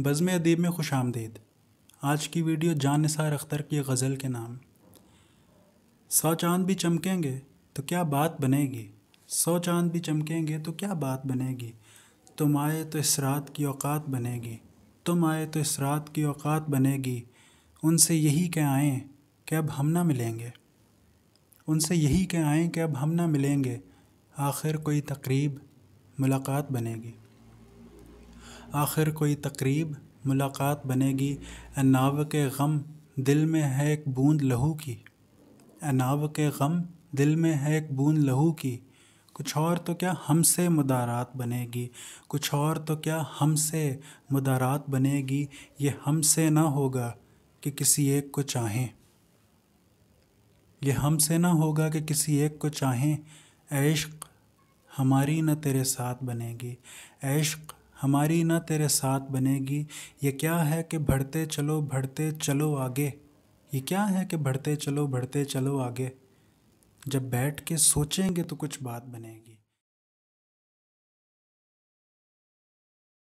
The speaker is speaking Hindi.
बज़म अदीब में खुश आमदीद आज की वीडियो जान निसार अख्तर की गज़ल के नाम सौ चांद भी चमकेंगे तो क्या बात बनेगी सौ चांद भी चमकेंगे तो क्या बात बनेगी तुम आए तो इस रात की औकात बनेगी तुम आए तो इस रात की औकात बनेगी उनसे यही कह आएँ कि अब हम ना मिलेंगे उनसे यही कह आएँ कि अब हम ना मिलेंगे आखिर कोई तकरीब मुलाकात बनेगी आखिर कोई तकरीब मुलाकात बनेगी अनाव के गम दिल में है एक बूंद लहू की अनाव के गम दिल में है एक बूंद लहू की कुछ और तो क्या हमसे मुदारात बनेगी कुछ और तो क्या हमसे मुदारात बनेगी ये हमसे ना होगा कि किसी एक को चाहें यह हमसे ना होगा कि किसी एक को चाहें ऐश्क हमारी न तेरे साथ बनेगी ऐश्क हमारी ना तेरे साथ बनेगी ये क्या है कि बढ़ते चलो बढ़ते चलो आगे ये क्या है कि बढ़ते चलो बढ़ते चलो आगे जब बैठ के सोचेंगे तो कुछ बात बनेगी